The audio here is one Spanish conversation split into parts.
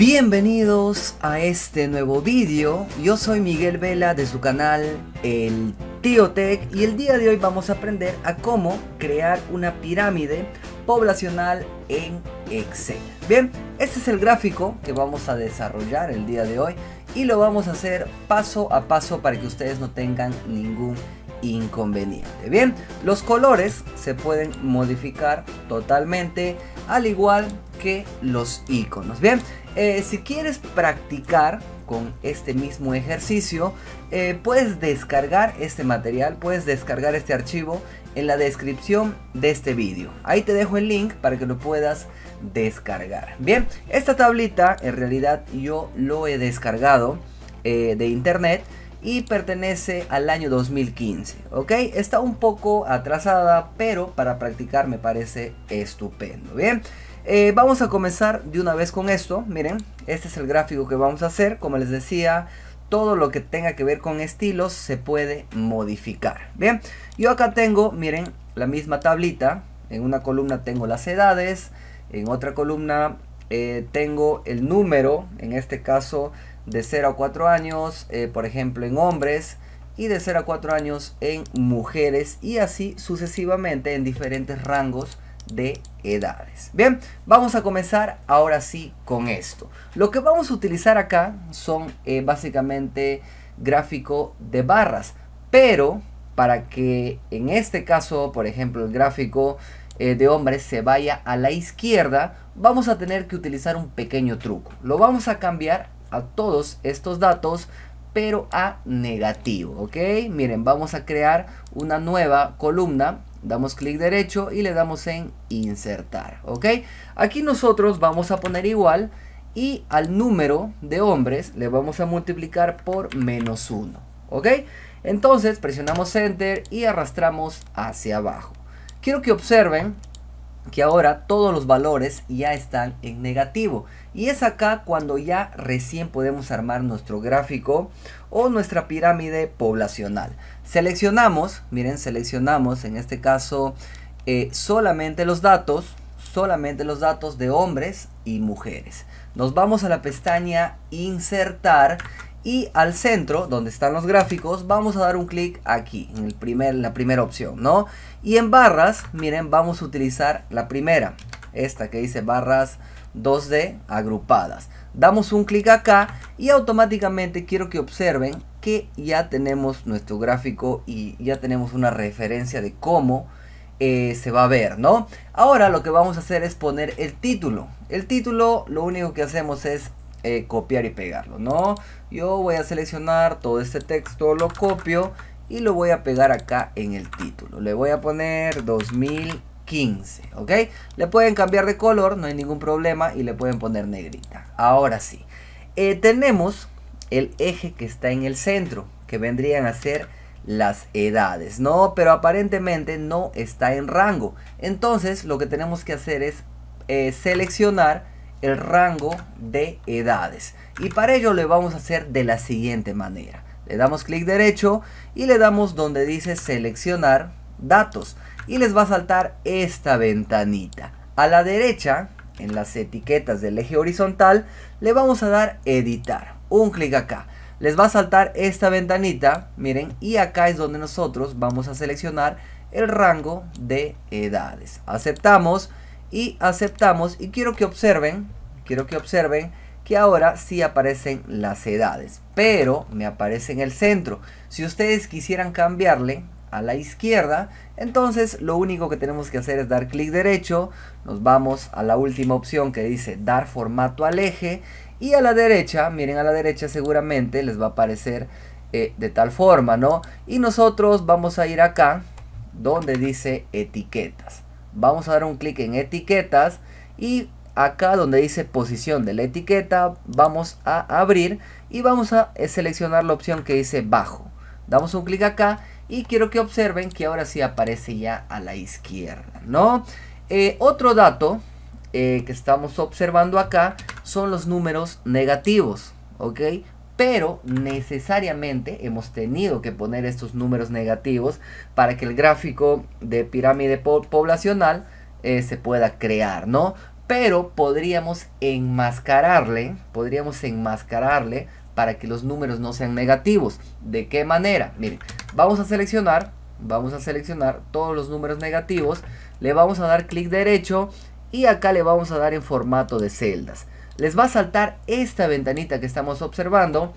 Bienvenidos a este nuevo vídeo, yo soy Miguel Vela de su canal El Tío Tech y el día de hoy vamos a aprender a cómo crear una pirámide poblacional en Excel. Bien, este es el gráfico que vamos a desarrollar el día de hoy y lo vamos a hacer paso a paso para que ustedes no tengan ningún problema inconveniente. Bien, los colores se pueden modificar totalmente al igual que los iconos. Bien, eh, si quieres practicar con este mismo ejercicio, eh, puedes descargar este material, puedes descargar este archivo en la descripción de este vídeo. Ahí te dejo el link para que lo puedas descargar. Bien, esta tablita en realidad yo lo he descargado eh, de internet y pertenece al año 2015, ¿ok? Está un poco atrasada, pero para practicar me parece estupendo, ¿bien? Eh, vamos a comenzar de una vez con esto, miren, este es el gráfico que vamos a hacer, como les decía, todo lo que tenga que ver con estilos se puede modificar, ¿bien? Yo acá tengo, miren, la misma tablita, en una columna tengo las edades, en otra columna eh, tengo el número, en este caso de 0 a 4 años, eh, por ejemplo en hombres, y de 0 a 4 años en mujeres, y así sucesivamente en diferentes rangos de edades. Bien, vamos a comenzar ahora sí con esto. Lo que vamos a utilizar acá son eh, básicamente gráfico de barras, pero para que en este caso, por ejemplo, el gráfico eh, de hombres se vaya a la izquierda, vamos a tener que utilizar un pequeño truco. Lo vamos a cambiar a todos estos datos pero a negativo, ¿ok? Miren, vamos a crear una nueva columna, damos clic derecho y le damos en insertar, ¿ok? Aquí nosotros vamos a poner igual y al número de hombres le vamos a multiplicar por menos uno ¿ok? Entonces presionamos enter y arrastramos hacia abajo. Quiero que observen que ahora todos los valores ya están en negativo. Y es acá cuando ya recién podemos armar nuestro gráfico o nuestra pirámide poblacional. Seleccionamos, miren, seleccionamos en este caso eh, solamente los datos, solamente los datos de hombres y mujeres. Nos vamos a la pestaña insertar y al centro, donde están los gráficos, vamos a dar un clic aquí, en, el primer, la primera opción, ¿no? Y en barras, miren, vamos a utilizar la primera, esta que dice barras 2D agrupadas. Damos un clic acá y automáticamente quiero que observen que ya tenemos nuestro gráfico y ya tenemos una referencia de cómo eh, se va a ver, ¿no? Ahora lo que vamos a hacer es poner el título. El título lo único que hacemos es eh, copiar y pegarlo, ¿no? Yo voy a seleccionar todo este texto, lo copio y lo voy a pegar acá en el título. Le voy a poner 2015, ¿ok? Le pueden cambiar de color, no hay ningún problema y le pueden poner negrita. Ahora sí, eh, tenemos el eje que está en el centro, que vendrían a ser las edades, ¿no? Pero aparentemente no está en rango. Entonces lo que tenemos que hacer es eh, seleccionar el rango de edades. Y para ello le vamos a hacer de la siguiente manera. Le damos clic derecho y le damos donde dice seleccionar datos. Y les va a saltar esta ventanita. A la derecha, en las etiquetas del eje horizontal, le vamos a dar editar. Un clic acá. Les va a saltar esta ventanita, miren, y acá es donde nosotros vamos a seleccionar el rango de edades. Aceptamos y aceptamos y quiero que observen, quiero que observen que ahora sí aparecen las edades, pero me aparece en el centro. Si ustedes quisieran cambiarle a la izquierda, entonces lo único que tenemos que hacer es dar clic derecho, nos vamos a la última opción que dice dar formato al eje y a la derecha, miren a la derecha seguramente les va a aparecer eh, de tal forma, ¿no? Y nosotros vamos a ir acá donde dice etiquetas. Vamos a dar un clic en etiquetas y acá donde dice posición de la etiqueta vamos a abrir y vamos a seleccionar la opción que dice bajo. Damos un clic acá y quiero que observen que ahora sí aparece ya a la izquierda, ¿no? Eh, otro dato eh, que estamos observando acá son los números negativos, ¿ok? pero necesariamente hemos tenido que poner estos números negativos para que el gráfico de pirámide poblacional eh, se pueda crear, ¿no? Pero podríamos enmascararle, podríamos enmascararle para que los números no sean negativos. ¿De qué manera? Miren, vamos a seleccionar, vamos a seleccionar todos los números negativos, le vamos a dar clic derecho y acá le vamos a dar en formato de celdas les va a saltar esta ventanita que estamos observando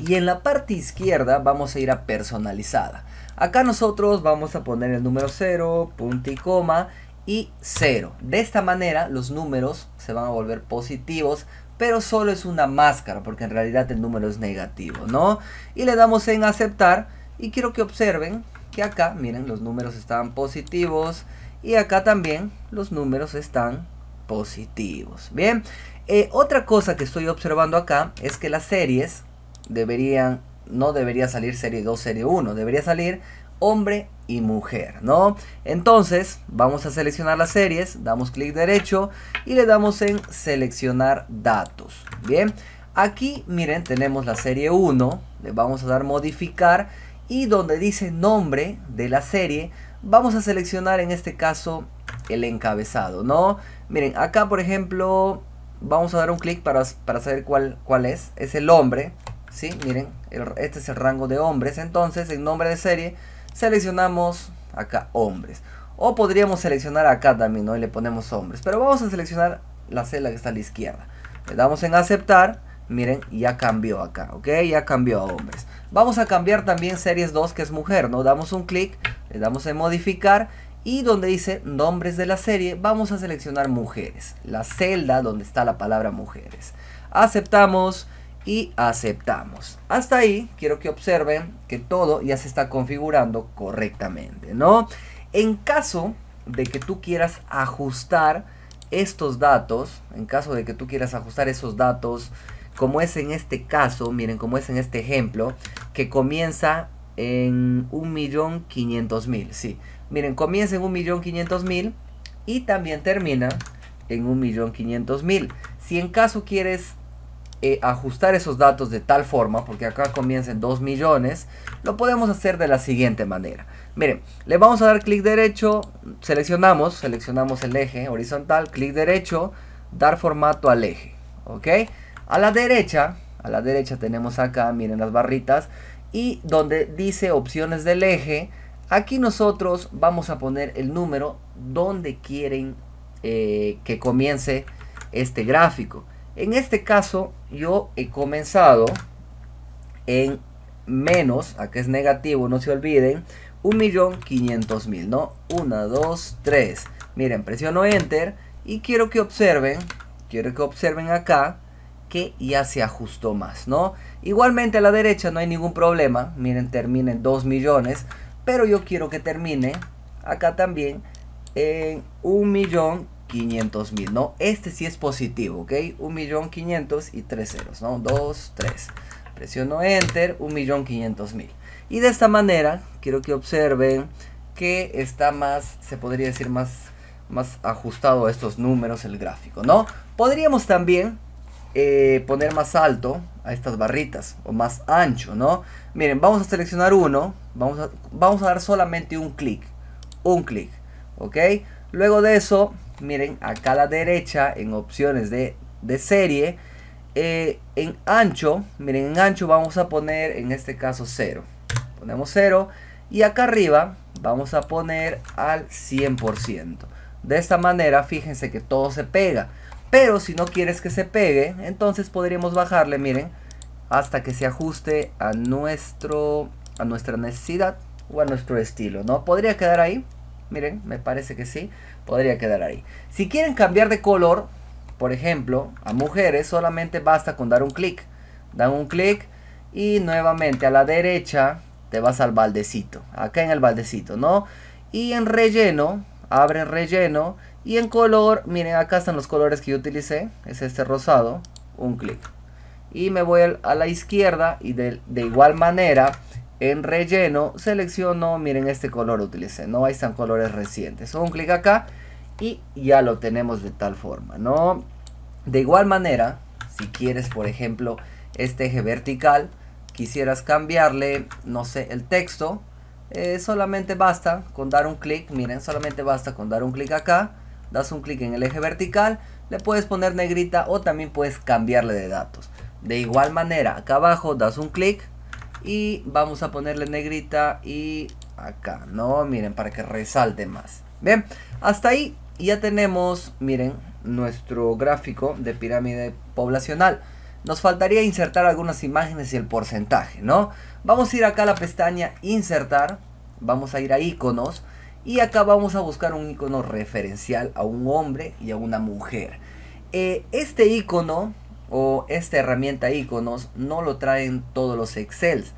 y en la parte izquierda vamos a ir a personalizada. Acá nosotros vamos a poner el número 0, punto y coma y 0. De esta manera los números se van a volver positivos, pero solo es una máscara porque en realidad el número es negativo, ¿no? Y le damos en aceptar y quiero que observen que acá, miren, los números están positivos y acá también los números están positivos. Bien, eh, otra cosa que estoy observando acá es que las series deberían, no debería salir serie 2, serie 1, debería salir hombre y mujer, ¿no? Entonces, vamos a seleccionar las series, damos clic derecho y le damos en seleccionar datos, ¿bien? Aquí, miren, tenemos la serie 1, le vamos a dar modificar y donde dice nombre de la serie, vamos a seleccionar en este caso el encabezado, ¿no? Miren, acá por ejemplo, vamos a dar un clic para, para, saber cuál, cuál es. Es el hombre, ¿sí? Miren, este es el rango de hombres. Entonces, en nombre de serie, seleccionamos acá hombres. O podríamos seleccionar acá también, ¿no? Y le ponemos hombres. Pero vamos a seleccionar la celda que está a la izquierda. Le damos en aceptar. Miren, ya cambió acá, ¿ok? Ya cambió a hombres. Vamos a cambiar también series 2 que es mujer, ¿no? Damos un clic, le damos en modificar y donde dice nombres de la serie, vamos a seleccionar mujeres, la celda donde está la palabra mujeres. Aceptamos y aceptamos. Hasta ahí quiero que observen que todo ya se está configurando correctamente, ¿no? En caso de que tú quieras ajustar estos datos, en caso de que tú quieras ajustar esos datos, como es en este caso, miren como es en este ejemplo, que comienza en 1.500.000, sí. Miren, comienza en 1.500.000 y también termina en 1.500.000. Si en caso quieres eh, ajustar esos datos de tal forma, porque acá comienza en 2 millones, lo podemos hacer de la siguiente manera. Miren, le vamos a dar clic derecho, seleccionamos, seleccionamos el eje horizontal, clic derecho, dar formato al eje, ¿ok? A la derecha, a la derecha tenemos acá, miren las barritas, y donde dice opciones del eje, Aquí nosotros vamos a poner el número donde quieren eh, que comience este gráfico. En este caso yo he comenzado en menos, acá es negativo, no se olviden, 1.500.000, ¿no? 1, 2, 3. Miren, presiono Enter y quiero que observen, quiero que observen acá que ya se ajustó más, ¿no? Igualmente a la derecha no hay ningún problema, miren, termina en 2 millones, pero yo quiero que termine acá también en 1.500.000, ¿no? Este sí es positivo, ¿ok? 1.500.000 y tres ceros, ¿no? 2, 3. Presiono Enter, 1.500.000. Y de esta manera, quiero que observen que está más, se podría decir más, más ajustado a estos números el gráfico, ¿no? Podríamos también eh, poner más alto a estas barritas o más ancho, ¿no? Miren, vamos a seleccionar uno, vamos a, vamos a dar solamente un clic, un clic, ¿ok? Luego de eso, miren, acá a la derecha en opciones de, serie, eh, en ancho, miren, en ancho vamos a poner en este caso 0. Ponemos 0 y acá arriba vamos a poner al 100%. De esta manera, fíjense que todo se pega. Pero si no quieres que se pegue, entonces podríamos bajarle, miren, hasta que se ajuste a, nuestro, a nuestra necesidad o a nuestro estilo, ¿no? Podría quedar ahí, miren, me parece que sí, podría quedar ahí. Si quieren cambiar de color, por ejemplo, a mujeres, solamente basta con dar un clic. Dan un clic y nuevamente a la derecha te vas al baldecito, acá en el baldecito, ¿no? Y en relleno abre relleno y en color, miren acá están los colores que yo utilicé, es este rosado, un clic. Y me voy a la izquierda y de, de igual manera en relleno selecciono, miren este color utilicé, no ahí están colores recientes. Un clic acá y ya lo tenemos de tal forma, ¿no? De igual manera, si quieres por ejemplo este eje vertical, quisieras cambiarle, no sé, el texto, eh, solamente basta con dar un clic, miren, solamente basta con dar un clic acá, das un clic en el eje vertical, le puedes poner negrita o también puedes cambiarle de datos. De igual manera, acá abajo das un clic y vamos a ponerle negrita y acá, no, miren, para que resalte más. Bien, hasta ahí ya tenemos, miren, nuestro gráfico de pirámide poblacional. Nos faltaría insertar algunas imágenes y el porcentaje, ¿no? Vamos a ir acá a la pestaña insertar, vamos a ir a iconos y acá vamos a buscar un icono referencial a un hombre y a una mujer. Eh, este icono o esta herramienta iconos no lo traen todos los excels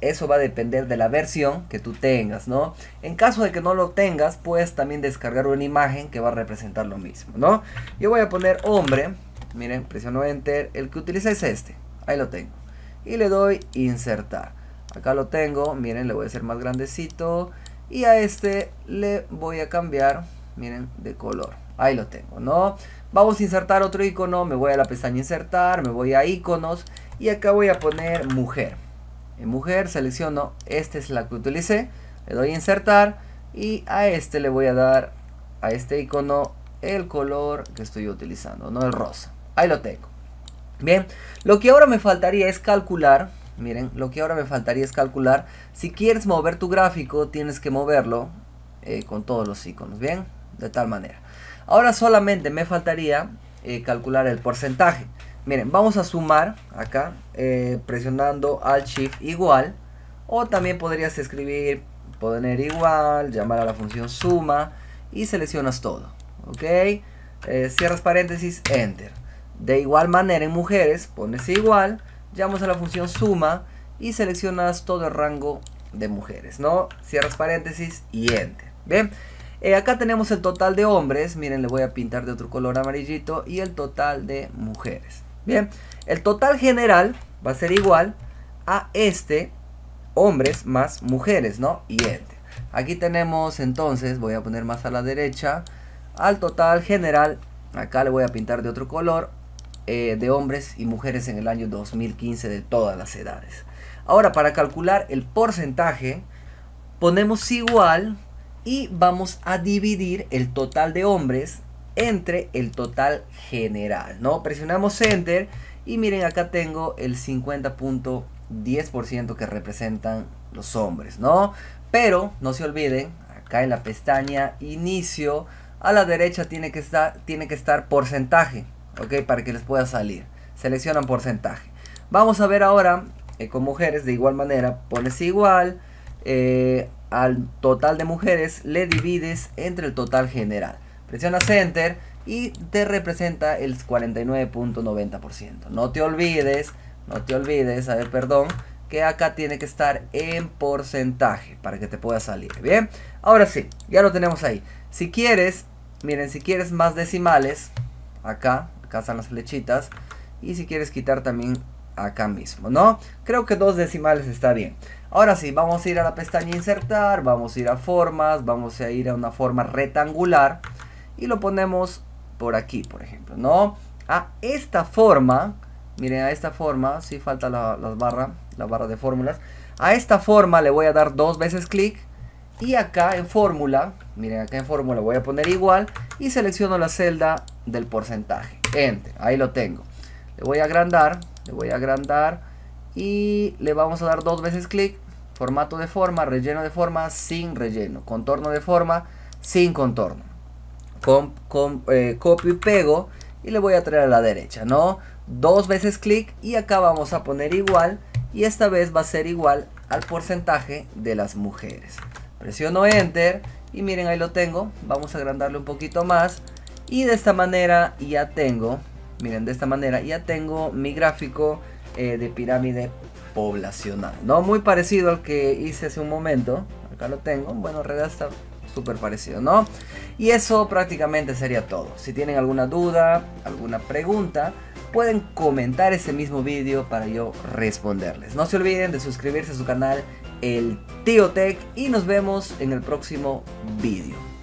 eso va a depender de la versión que tú tengas, ¿no? En caso de que no lo tengas, puedes también descargar una imagen que va a representar lo mismo, ¿no? Yo voy a poner hombre Miren, presiono Enter. El que utiliza es este. Ahí lo tengo. Y le doy Insertar. Acá lo tengo. Miren, le voy a hacer más grandecito. Y a este le voy a cambiar, miren, de color. Ahí lo tengo, ¿no? Vamos a insertar otro icono. Me voy a la pestaña Insertar. Me voy a Iconos. Y acá voy a poner Mujer. En Mujer selecciono. Esta es la que utilicé. Le doy Insertar. Y a este le voy a dar, a este icono, el color que estoy utilizando, no el rosa. Ahí lo tengo. Bien, lo que ahora me faltaría es calcular. Miren, lo que ahora me faltaría es calcular. Si quieres mover tu gráfico, tienes que moverlo eh, con todos los iconos. Bien, de tal manera. Ahora solamente me faltaría eh, calcular el porcentaje. Miren, vamos a sumar acá eh, presionando Alt Shift igual. O también podrías escribir poner igual, llamar a la función suma y seleccionas todo. Ok, cierras paréntesis, Enter. De igual manera en mujeres pones igual, llamas a la función suma y seleccionas todo el rango de mujeres, ¿no? Cierras paréntesis y enter. Bien, eh, acá tenemos el total de hombres, miren le voy a pintar de otro color amarillito y el total de mujeres. Bien, el total general va a ser igual a este, hombres más mujeres, ¿no? Y enter. Aquí tenemos entonces, voy a poner más a la derecha, al total general, acá le voy a pintar de otro color, eh, de hombres y mujeres en el año 2015 de todas las edades. Ahora, para calcular el porcentaje, ponemos igual y vamos a dividir el total de hombres entre el total general, ¿no? Presionamos Enter y miren, acá tengo el 50.10% que representan los hombres, ¿no? Pero no se olviden, acá en la pestaña Inicio, a la derecha tiene que estar, tiene que estar porcentaje. ¿ok? Para que les pueda salir. Seleccionan porcentaje. Vamos a ver ahora eh, con mujeres de igual manera. Pones igual eh, al total de mujeres, le divides entre el total general. presiona Enter y te representa el 49.90%. No te olvides, no te olvides, a ver, perdón, que acá tiene que estar en porcentaje para que te pueda salir. Bien, ahora sí, ya lo tenemos ahí. Si quieres, miren, si quieres más decimales, acá, acá las flechitas. Y si quieres quitar también acá mismo, ¿no? Creo que dos decimales está bien. Ahora sí, vamos a ir a la pestaña insertar, vamos a ir a formas, vamos a ir a una forma rectangular. Y lo ponemos por aquí, por ejemplo, ¿no? A esta forma, miren a esta forma, si falta la, barra, la barra de fórmulas. A esta forma le voy a dar dos veces clic. Y acá en fórmula, miren acá en fórmula voy a poner igual y selecciono la celda del porcentaje. Enter, ahí lo tengo. Le voy a agrandar, le voy a agrandar y le vamos a dar dos veces clic. Formato de forma, relleno de forma, sin relleno. Contorno de forma, sin contorno. Eh, copio y pego y le voy a traer a la derecha, ¿no? Dos veces clic y acá vamos a poner igual y esta vez va a ser igual al porcentaje de las mujeres. Presiono Enter y miren ahí lo tengo. Vamos a agrandarle un poquito más. Y de esta manera ya tengo, miren, de esta manera ya tengo mi gráfico eh, de pirámide poblacional. No muy parecido al que hice hace un momento. Acá lo tengo. Bueno, en realidad está súper parecido, ¿no? Y eso prácticamente sería todo. Si tienen alguna duda, alguna pregunta, pueden comentar ese mismo vídeo para yo responderles. No se olviden de suscribirse a su canal El Tío Tech y nos vemos en el próximo vídeo.